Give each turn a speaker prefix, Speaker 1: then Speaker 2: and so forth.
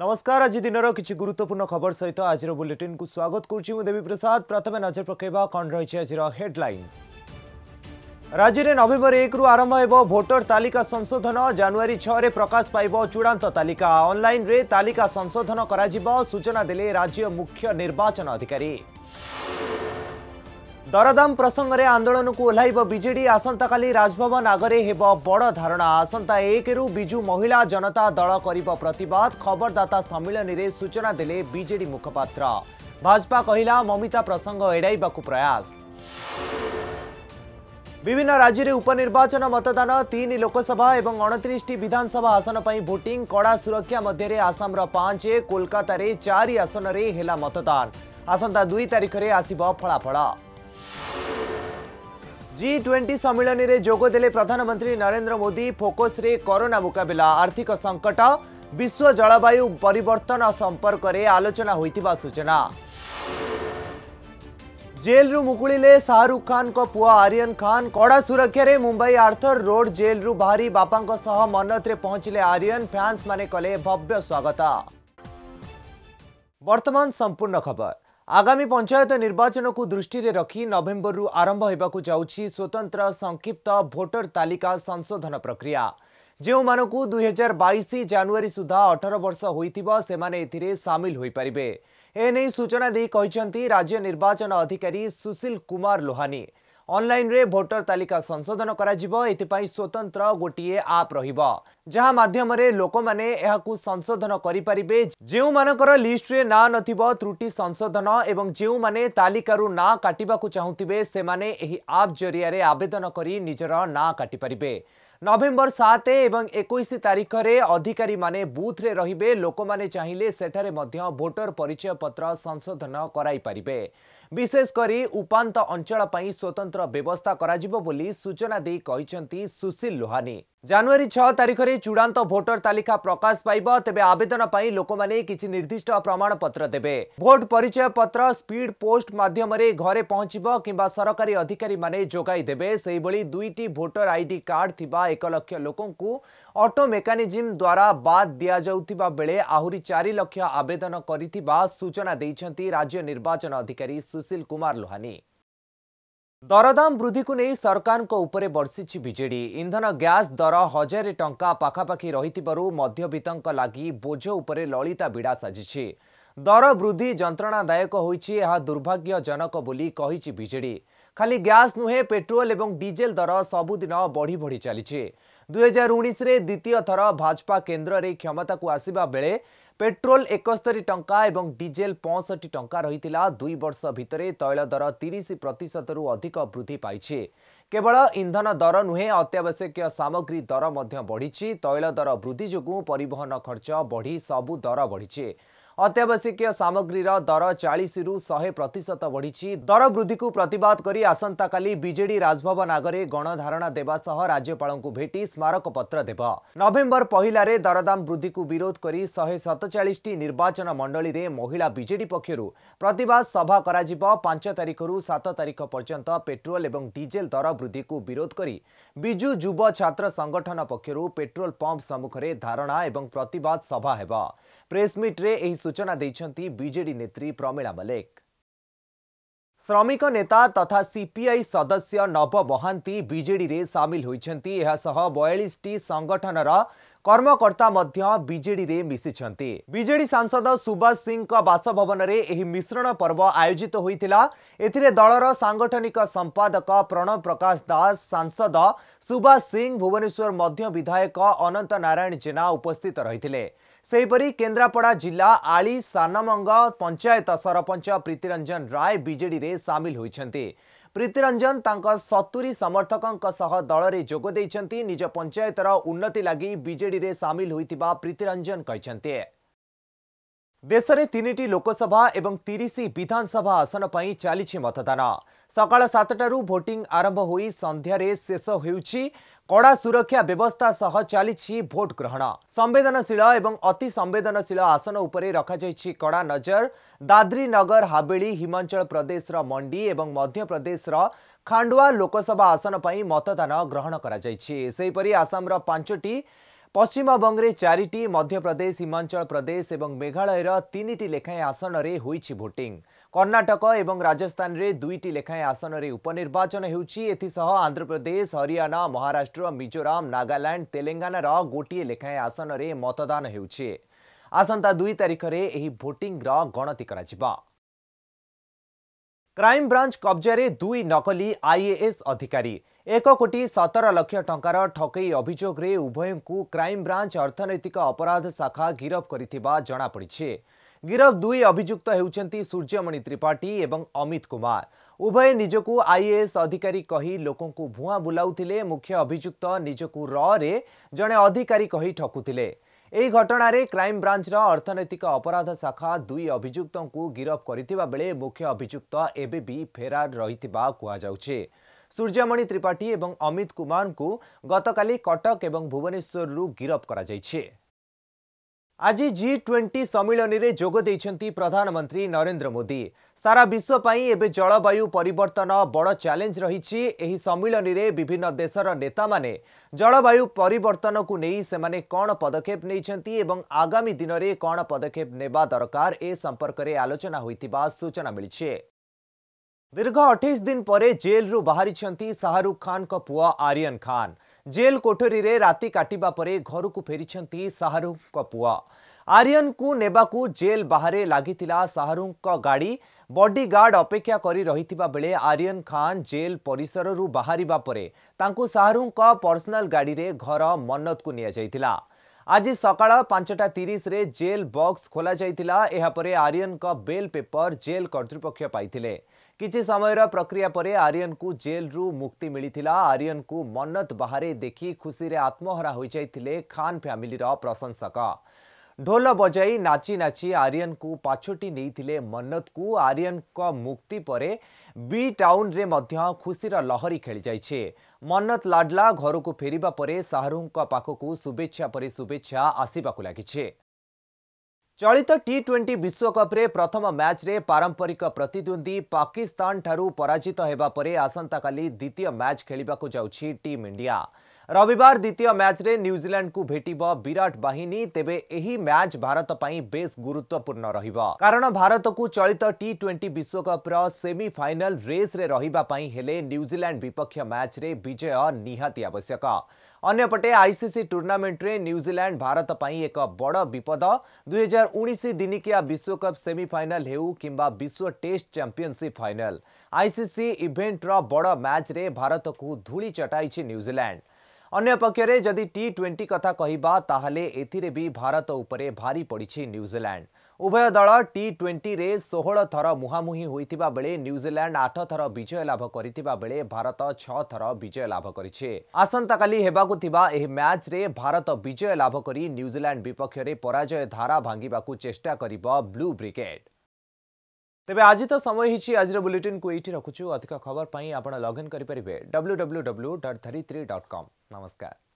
Speaker 1: ନମସ୍କାର ଆଜି ଦିନର କିଛି ଗୁରୁତ୍ୱପୂର୍ଣ୍ଣ ଖବର ସହିତ ଆଜିର ବୁଲେଟିନ୍କୁ ସ୍ୱାଗତ କରୁଛି ମୁଁ ଦେବୀ ପ୍ରସାଦ ପ୍ରଥମେ ନଜର ପକାଇବା କ'ଣ ରହିଛି ଆଜିର ହେଡ୍ଲାଇନ୍ସ ରାଜ୍ୟରେ ନଭେମ୍ବର ଏକରୁ ଆରମ୍ଭ ହେବ ଭୋଟର ତାଲିକା ସଂଶୋଧନ ଜାନୁଆରୀ ଛଅରେ ପ୍ରକାଶ ପାଇବ ଚୂଡ଼ାନ୍ତ ତାଲିକା ଅନ୍ଲାଇନ୍ରେ ତାଲିକା ସଂଶୋଧନ କରାଯିବ ସୂଚନା ଦେଲେ ରାଜ୍ୟ ମୁଖ୍ୟ ନିର୍ବାଚନ ଅଧିକାରୀ ਦਰদাম પ્રસંગરે આંદોલનકુ ઓલહાઈબો બીજેડી આસનતા ખાલી રાજભવન આગરે હેબો બડો ધારણા આસંતા એકરૂ બીજુ મહિલા જનતા દળ કરીબો પ્રતિવાદ ખબરદતા સમીલનીરે સૂચના દેલે બીજેડી મુખ્યપાત્ર ભાજપા કહીલા મમિતા પ્રસંગ એડાઈબાકુ પ્રયાસ વિવિધ રાજિરે ઉપનির্বাচન મતદાન 3 લોકસભા એબન 29 ટી વિધાનસભા આસન પઈ વોટિંગ કોડા સુરક્ષા મધ્યરે આસામરા પાંચે કોલકાતારે ચાર આસનરે હેલા મતદાર આસંતા 2 તારીખરે આસિબો ફલાફળા ଜି ଟ୍ୱେଣ୍ଟି ସମ୍ମିଳନୀରେ ଯୋଗ ଦେଲେ ପ୍ରଧାନମନ୍ତ୍ରୀ ନରେନ୍ଦ୍ର ମୋଦି ଫୋକସ୍ରେ କରୋନା ମୁକାବିଲା ଆର୍ଥିକ ସଙ୍କଟ ବିଶ୍ୱ ଜଳବାୟୁ ପରିବର୍ତ୍ତନ ସମ୍ପର୍କରେ ଆଲୋଚନା ହୋଇଥିବା ସୂଚନା ଜେଲ୍ରୁ ମୁକୁଳିଲେ ଶାହରୁଖ ଖାନ୍ଙ୍କ ପୁଅ ଆରିୟନ୍ ଖାନ୍ କଡ଼ା ସୁରକ୍ଷାରେ ମୁମ୍ବାଇ ଆର୍ଥର ରୋଡ୍ ଜେଲ୍ରୁ ବାହାରି ବାପାଙ୍କ ସହ ମନ୍ନତରେ ପହଞ୍ଚିଲେ ଆରିୟନ୍ ଫ୍ୟାନ୍ସମାନେ କଲେ ଭବ୍ୟ ସ୍ୱାଗତ ବର୍ତ୍ତମାନ ସମ୍ପୂର୍ଣ୍ଣ ଖବର ଆଗାମୀ ପଞ୍ଚାୟତ ନିର୍ବାଚନକୁ ଦୃଷ୍ଟିରେ ରଖି ନଭେମ୍ବରରୁ ଆରମ୍ଭ ହେବାକୁ ଯାଉଛି ସ୍ୱତନ୍ତ୍ର ସଂକ୍ଷିପ୍ତ ଭୋଟର ତାଲିକା ସଂଶୋଧନ ପ୍ରକ୍ରିୟା ଯେଉଁମାନଙ୍କୁ ଦୁଇହଜାର ବାଇଶ ଜାନୁଆରୀ ସୁଦ୍ଧା ଅଠର ବର୍ଷ ହୋଇଥିବ ସେମାନେ ଏଥିରେ ସାମିଲ ହୋଇପାରିବେ ଏନେଇ ସୂଚନା ଦେଇ କହିଛନ୍ତି ରାଜ୍ୟ ନିର୍ବାଚନ ଅଧିକାରୀ ସୁଶୀଲ କୁମାର ଲୋହାନୀ অনলাইন রে ভোটার তালিকা সংশোধন করা দিব ইতিপাই স্বতন্ত্র গটিয়ে আপ রহিবো যাহা মাধ্যমে রে লোক মানে ইহাকু সংশোধন করি পারিবে জিউ মানকর লিস্ট রে না নথিবো ত্রুটি সংশোধন এবং জিউ মানে তালিকা রু না কাটিবা কো চাওতিবে সে মানে এই আপ জরিয়ারে আবেদন করি নিজৰ না কাটি পারিবে নভেম্বর 7 এ এবং 21 তারিখ রে অধিকারী মানে বুথ রে রহিবে লোক মানে চাহিলে সেঠারে মধ্য ভোটার পরিচয় পত্র সংশোধন করাই পারিবে ବିଶେଷକରି ଉପାନ୍ତ ଅଞ୍ଚଳ ପାଇଁ ସ୍ୱତନ୍ତ୍ର ବ୍ୟବସ୍ଥା କରାଯିବ ବୋଲି ସୂଚନା ଦେଇ କହିଛନ୍ତି ସୁଶୀଲ ଲୋହାନୀ ଜାନୁଆରୀ ଛଅ ତାରିଖରେ ଚୂଡ଼ାନ୍ତ ଭୋଟର ତାଲିକା ପ୍ରକାଶ ପାଇବ ତେବେ ଆବେଦନ ପାଇଁ ଲୋକମାନେ କିଛି ନିର୍ଦ୍ଦିଷ୍ଟ ପ୍ରମାଣପତ୍ର ଦେବେ ଭୋଟ ପରିଚୟ ପତ୍ର ସ୍ପିଡ୍ ପୋଷ୍ଟ ମାଧ୍ୟମରେ ଘରେ ପହଞ୍ଚିବ କିମ୍ବା ସରକାରୀ ଅଧିକାରୀମାନେ ଯୋଗାଇ ଦେବେ ସେହିଭଳି ଦୁଇଟି ଭୋଟର ଆଇଡି କାର୍ଡ ଥିବା ଏକ ଲକ୍ଷ ଲୋକଙ୍କୁ ଅଟୋ ମେକାନିଜିମ୍ ଦ୍ୱାରା ବାଦ୍ ଦିଆଯାଉଥିବା ବେଳେ ଆହୁରି ଚାରି ଲକ୍ଷ ଆବେଦନ କରିଥିବା ସୂଚନା ଦେଇଛନ୍ତି ରାଜ୍ୟ ନିର୍ବାଚନ ଅଧିକାରୀ ସୁଶୀଲ କୁମାର ଲୋହାନି ଦରଦାମ ବୃଦ୍ଧିକୁ ନେଇ ସରକାରଙ୍କ ଉପରେ ବର୍ଷିଛି ବିଜେଡି ଇନ୍ଧନ ଗ୍ୟାସ୍ ଦର ହଜାରେ ଟଙ୍କା ପାଖାପାଖି ରହିଥିବାରୁ ମଧ୍ୟବିତ୍ତଙ୍କ ଲାଗି ବୋଝ ଉପରେ ଲଳିତା ବିଡ଼ା ସାଜିଛି ଦର ବୃଦ୍ଧି ଯନ୍ତ୍ରଣାଦାୟକ ହୋଇଛି ଏହା ଦୁର୍ଭାଗ୍ୟଜନକ ବୋଲି କହିଛି ବିଜେଡି ଖାଲି ଗ୍ୟାସ୍ ନୁହେଁ ପେଟ୍ରୋଲ ଏବଂ ଡିଜେଲ ଦର ସବୁଦିନ ବଢ଼ି ବଢ଼ି ଚାଲିଛି ଦୁଇହଜାର ଉଣେଇଶରେ ଦ୍ୱିତୀୟ ଥର ଭାଜପା କେନ୍ଦ୍ରରେ କ୍ଷମତାକୁ ଆସିବା ବେଳେ ପେଟ୍ରୋଲ ଏକସ୍ତରୀ ଟଙ୍କା ଏବଂ ଡିଜେଲ ପଞ୍ଚଷଠି ଟଙ୍କା ରହିଥିଲା ଦୁଇ ବର୍ଷ ଭିତରେ ତୈଳ ଦର ତିରିଶ ପ୍ରତିଶତରୁ ଅଧିକ ବୃଦ୍ଧି ପାଇଛି କେବଳ ଇନ୍ଧନ ଦର ନୁହେଁ ଅତ୍ୟାବଶ୍ୟକୀୟ ସାମଗ୍ରୀ ଦର ମଧ୍ୟ ବଢ଼ିଛି ତୈଳ ଦର ବୃଦ୍ଧି ଯୋଗୁଁ ପରିବହନ ଖର୍ଚ୍ଚ ବଢ଼ି ସବୁ ଦର ବଢ଼ିଛି अत्यावश्यक अत्यावश्यकीय समग्री रर चाहिँ शहे प्रतिशत बढिन्छ दर वृद्धिको प्रत गरि आसि विजेडि राजवन आगे गणधारणा स्मारक पत्र भेटि स्मारकपत्र नभेम्बर दरदाम वृद्धि को विरोध गरि शे सतचास निर्वाचन मण्डीले महिला विजेडि पक्ष प्रत सभा पाँच तारिखहरू सत तारिख पर्न्त पेट्रोल डीजेल दर वृद्धि एजेल्र वृद्धिको विरोधी विजु जुव संगठन पक्ष पेट्रोल पम्प सम्मुखे धारणा एद सभा ପ୍ରେସ୍ମିଟ୍ରେ ଏହି ସୂଚନା ଦେଇଛନ୍ତି ବିଜେଡି ନେତ୍ରୀ ପ୍ରମିଳା ମଲ୍ଲିକ ଶ୍ରମିକ ନେତା ତଥା ସିପିଆଇ ସଦସ୍ୟ ନବ ମହାନ୍ତି ବିଜେଡିରେ ସାମିଲ ହୋଇଛନ୍ତି ଏହାସହ ବୟାଳିଶଟି ସଂଗଠନର କର୍ମକର୍ତ୍ତା ମଧ୍ୟ ବିଜେଡିରେ ମିଶିଛନ୍ତି ବିଜେଡି ସାଂସଦ ସୁବାସ ସିଂଙ୍କ ବାସଭବନରେ ଏହି ମିଶ୍ରଣ ପର୍ବ ଆୟୋଜିତ ହୋଇଥିଲା ଏଥିରେ ଦଳର ସାଂଗଠନିକ ସମ୍ପାଦକ ପ୍ରଣବ ପ୍ରକାଶ ଦାସ ସାଂସଦ ସୁବାସ ସିଂ ଭୁବନେଶ୍ୱର ମଧ୍ୟ ବିଧାୟକ ଅନନ୍ତ ନାରାୟଣ ଜେନା ଉପସ୍ଥିତ ରହିଥିଲେ ସେହିପରି କେନ୍ଦ୍ରାପଡ଼ା ଜିଲ୍ଲା ଆଳି ସାନମଙ୍ଗ ପଞ୍ଚାୟତ ସରପଞ୍ଚ ପ୍ରୀତିରଞ୍ଜନ ରାୟ ବିଜେଡ଼ିରେ ସାମିଲ ହୋଇଛନ୍ତି ପ୍ରୀତିରଞ୍ଜନ ତାଙ୍କ ସତୁରୀ ସମର୍ଥକଙ୍କ ସହ ଦଳରେ ଯୋଗ ଦେଇଛନ୍ତି ନିଜ ପଞ୍ଚାୟତର ଉନ୍ନତି ଲାଗି ବିଜେଡ଼ିରେ ସାମିଲ ହୋଇଥିବା ପ୍ରୀତିରଞ୍ଜନ କହିଛନ୍ତି ଦେଶରେ ତିନିଟି ଲୋକସଭା ଏବଂ ତିରିଶ ବିଧାନସଭା ଆସନ ପାଇଁ ଚାଲିଛି ମତଦାନ ସକାଳ ସାତଟାରୁ ଭୋଟିଂ ଆରମ୍ଭ ହୋଇ ସନ୍ଧ୍ୟାରେ ଶେଷ ହେଉଛି କଡ଼ା ସୁରକ୍ଷା ବ୍ୟବସ୍ଥା ସହ ଚାଲିଛି ଭୋଟ ଗ୍ରହଣ ସମ୍ବେଦନଶୀଳ ଏବଂ ଅତି ସମ୍ବେଦନଶୀଳ ଆସନ ଉପରେ ରଖାଯାଇଛି କଡ଼ା ନଜର ଦାଦ୍ରି ନଗର ହାବେଳି ହିମାଚଳ ପ୍ରଦେଶର ମଣ୍ଡି ଏବଂ ମଧ୍ୟପ୍ରଦେଶର ଖାଣ୍ଡୁଆ ଲୋକସଭା ଆସନ ପାଇଁ ମତଦାନ ଗ୍ରହଣ କରାଯାଇଛି ସେହିପରି ଆସାମର ପାଞ୍ଚଟି পশ্চিমবঙ্গে চারিটি মধ্যপ্রদেশ হিমাচল প্রদেশ এবং মেঘালয়ের তিনটি লেখায় আসনরে হয়েছে ভোটিং কর্ণাটক এবং রাজস্থানের দুইটি লেখায় আসনরে উপনির্বাচন ହେଉଛି এসহ আন্ধ্রপ্রদেশ হরিয়ানা মহারাষ্ট্র মিজোরাম নাগাল্যান্ড তেলেঙ্গানার গোটিয়ে লেখায় আসনরে মতদান ହେଉଛି আসন্তা দুই তারিখে এই ভোটিংর গণতি করা করা କ୍ରାଇମବ୍ରାଞ୍ଚ କବ୍ଜାରେ ଦୁଇ ନକଲି ଆଇଏଏସ୍ ଅଧିକାରୀ ଏକ କୋଟି ସତର ଲକ୍ଷ ଟଙ୍କାର ଠକେଇ ଅଭିଯୋଗରେ ଉଭୟଙ୍କୁ କ୍ରାଇମବ୍ରାଞ୍ଚ ଅର୍ଥନୈତିକ ଅପରାଧ ଶାଖା ଗିରଫ କରିଥିବା ଜଣାପଡ଼ିଛି ଗିରଫ ଦୁଇ ଅଭିଯୁକ୍ତ ହେଉଛନ୍ତି ସୂର୍ଯ୍ୟମଣି ତ୍ରିପାଠୀ ଏବଂ ଅମିତ କୁମାର ଉଭୟ ନିଜକୁ ଆଇଏଏସ୍ ଅଧିକାରୀ କହି ଲୋକଙ୍କୁ ଭୁଆଁ ବୁଲାଉଥିଲେ ମୁଖ୍ୟ ଅଭିଯୁକ୍ତ ନିଜକୁ ରରେ ଜଣେ ଅଧିକାରୀ କହି ଠକୁଥିଲେ ଏହି ଘଟଣାରେ କ୍ରାଇମବ୍ରାଞ୍ଚର ଅର୍ଥନୈତିକ ଅପରାଧ ଶାଖା ଦୁଇ ଅଭିଯୁକ୍ତଙ୍କୁ ଗିରଫ କରିଥିବା ବେଳେ ମୁଖ୍ୟ ଅଭିଯୁକ୍ତ ଏବେ ବି ଫେରାର ରହିଥିବା କୁହାଯାଉଛି সূর্যমণি ত্রিপাঠী এবং অমিত কুমার গতকাল কটক এবং ভুবনেশ্বর গিরফ করা যাইছে আজ জি টোয়েন্টি সম্মিলনীরে যোগ দিয়েছেন প্রধানমন্ত্রী নরেন্দ্র মোদি সারা বিশ্বপ্রাই এবে জলবায়ু পরিবর্তন বড় চ্যালেঞ্জ রয়েছে এই সম্মিলনীরে বিভিন্ন দেশর নেতা মানে জলবায়ু পরিবর্তনকু নেই সেমানে কণ পদক্ষেপ নেইছেন এবং আগামী দিনরে কণ পদক্ষেপ নেবা দরকার এ সম্পর্কের আলোচনা হয়েছে সূচনা মিছে ଦୀର୍ଘ ଅଠେଇଶ ଦିନ ପରେ ଜେଲ୍ରୁ ବାହାରିଛନ୍ତି ଶାହରୁଖ ଖାନଙ୍କ ପୁଅ ଆର୍ୟନ ଖାନ ଜେଲ୍ କୋଠରୀରେ ରାତି କାଟିବା ପରେ ଘରକୁ ଫେରିଛନ୍ତି ଶାହରୁଖଙ୍କ ପୁଅ ଆର୍ୟନକୁ ନେବାକୁ ଜେଲ୍ ବାହାରେ ଲାଗିଥିଲା ଶାହରୁଖଙ୍କ ଗାଡ଼ି ବଡିଗାର୍ଡ ଅପେକ୍ଷା କରି ରହିଥିବା ବେଳେ ଆର୍ୟନ ଖାନ ଜେଲ୍ ପରିସରରୁ ବାହାରିବା ପରେ ତାଙ୍କୁ ଶାହରୁଖଙ୍କ ପର୍ସନାଲ ଗାଡ଼ିରେ ଘର ମନ୍ନତକୁ ନିଆଯାଇଥିଲା ଆଜି ସକାଳ ପାଞ୍ଚଟା ତିରିଶରେ ଜେଲ୍ ବକ୍ସ ଖୋଲାଯାଇଥିଲା ଏହାପରେ ଆର୍ୟନଙ୍କ ବେଲ୍ ପେପର ଜେଲ୍ କର୍ତ୍ତୃପକ୍ଷ ପାଇଥିଲେ କିଛି ସମୟର ପ୍ରକ୍ରିୟା ପରେ ଆର୍ୟନଙ୍କୁ ଜେଲ୍ରୁ ମୁକ୍ତି ମିଳିଥିଲା ଆର୍ୟନଙ୍କୁ ମନ୍ନତ ବାହାରେ ଦେଖି ଖୁସିରେ ଆତ୍ମହରା ହୋଇଯାଇଥିଲେ ଖାନ୍ ଫ୍ୟାମିଲିର ପ୍ରଶଂସକ ଢୋଲ ବଜାଇ ନାଚି ନାଚି ଆର୍ୟନଙ୍କୁ ପାଛୋଟି ନେଇଥିଲେ ମନ୍ନତକୁ ଆର୍ୟନଙ୍କ ମୁକ୍ତି ପରେ ବି ଟାଉନରେ ମଧ୍ୟ ଖୁସିର ଲହରୀ ଖେଳିଯାଇଛି ମନ୍ନତ ଲାଡ୍ଲା ଘରକୁ ଫେରିବା ପରେ ଶାହରୁଖଙ୍କ ପାଖକୁ ଶୁଭେଚ୍ଛା ପରେ ଶୁଭେଚ୍ଛା ଆସିବାକୁ ଲାଗିଛି ଚଳିତ ଟି ଟ୍ୱେଣ୍ଟି ବିଶ୍ୱକପ୍ରେ ପ୍ରଥମ ମ୍ୟାଚ୍ରେ ପାରମ୍ପରିକ ପ୍ରତିଦ୍ୱନ୍ଦ୍ୱୀ ପାକିସ୍ତାନଠାରୁ ପରାଜିତ ହେବା ପରେ ଆସନ୍ତାକାଲି ଦ୍ୱିତୀୟ ମ୍ୟାଚ୍ ଖେଳିବାକୁ ଯାଉଛି ଟିମ୍ ଇଣ୍ଡିଆ ରବିବାର ଦ୍ୱିତୀୟ ମ୍ୟାଚ୍ରେ ନ୍ୟୁଜିଲାଣ୍ଡକୁ ଭେଟିବ ବିରାଟ ବାହିନୀ ତେବେ ଏହି ମ୍ୟାଚ୍ ଭାରତ ପାଇଁ ବେଶ୍ ଗୁରୁତ୍ୱପୂର୍ଣ୍ଣ ରହିବ କାରଣ ଭାରତକୁ ଚଳିତ ଟି ଟ୍ୱେଣ୍ଟି ବିଶ୍ୱକପ୍ର ସେମିଫାଇନାଲ ରେସ୍ରେ ରହିବା ପାଇଁ ହେଲେ ନ୍ୟୁଜିଲାଣ୍ଡ ବିପକ୍ଷ ମ୍ୟାଚ୍ରେ ବିଜୟ ନିହାତି ଆବଶ୍ୟକ ଅନ୍ୟପଟେ ଆଇସିସି ଟୁର୍ଣ୍ଣାମେଣ୍ଟରେ ନ୍ୟୁଜିଲାଣ୍ଡ ଭାରତ ପାଇଁ ଏକ ବଡ଼ ବିପଦ ଦୁଇହଜାର ଉଣେଇଶ ଦିନିକିଆ ବିଶ୍ୱକପ୍ ସେମିଫାଇନାଲ ହେଉ କିମ୍ବା ବିଶ୍ୱ ଟେଷ୍ଟ ଚାମ୍ପିଅନସିପ୍ ଫାଇନାଲ ଆଇସିସି ଇଭେଣ୍ଟର ବଡ଼ ମ୍ୟାଚ୍ରେ ଭାରତକୁ ଧୂଳି ଚଟାଇଛି ନ୍ୟୁଜିଲାଣ୍ଡ ଅନ୍ୟ ପକ୍ଷରେ ଯଦି ଟି ଟ୍ୱେଣ୍ଟି କଥା କହିବା ତାହେଲେ ଏଥିରେ ବି ଭାରତ ଉପରେ ଭାରି ପଡ଼ିଛି ନ୍ୟୁଜିଲାଣ୍ଡ ଉଭୟ ଦଳ ଟି ଟ୍ୱେଣ୍ଟିରେ ଷୋହଳ ଥର ମୁହାଁମୁହିଁ ହୋଇଥିବା ବେଳେ ନ୍ୟୁଜିଲାଣ୍ଡ ଆଠ ଥର ବିଜୟ ଲାଭ କରିଥିବା ବେଳେ ଭାରତ ଛଅ ଥର ବିଜୟ ଲାଭ କରିଛି ଆସନ୍ତାକାଲି ହେବାକୁ ଥିବା ଏହି ମ୍ୟାଚ୍ରେ ଭାରତ ବିଜୟ ଲାଭ କରି ନ୍ୟୁଜିଲାଣ୍ଡ ବିପକ୍ଷରେ ପରାଜୟ ଧାରା ଭାଙ୍ଗିବାକୁ ଚେଷ୍ଟା କରିବ ବ୍ଲୁ ବ୍ରିଗେଡ୍ ତେବେ ଆଜି ତ ସମୟ ହେଇଛି ଆଜିର ବୁଲେଟିନ୍କୁ ଏଇଠି ରଖୁଛୁ ଅଧିକ ଖବର ପାଇଁ ଆପଣ ଲଗ୍ଇନ୍ କରିପାରିବେ W W W dot Dharitri dot com ନମସ୍କାର